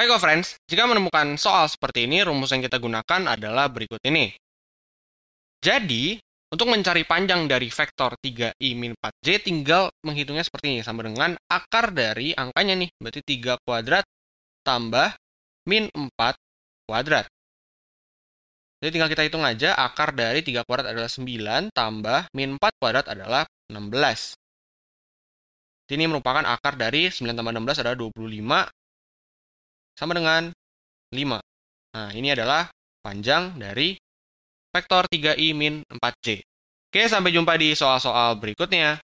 Hai co-friends, jika menemukan soal seperti ini, rumus yang kita gunakan adalah berikut ini. Jadi, untuk mencari panjang dari vektor 3i min 4j, tinggal menghitungnya seperti ini, sama dengan akar dari angkanya nih, berarti 3 kuadrat tambah min 4 kuadrat. Jadi tinggal kita hitung aja, akar dari 3 kuadrat adalah 9, tambah min 4 kuadrat adalah 16. Ini merupakan akar dari 9 tambah 16 adalah 25, sama dengan 5. Nah, ini adalah panjang dari vektor 3i min 4j. Oke, sampai jumpa di soal-soal berikutnya.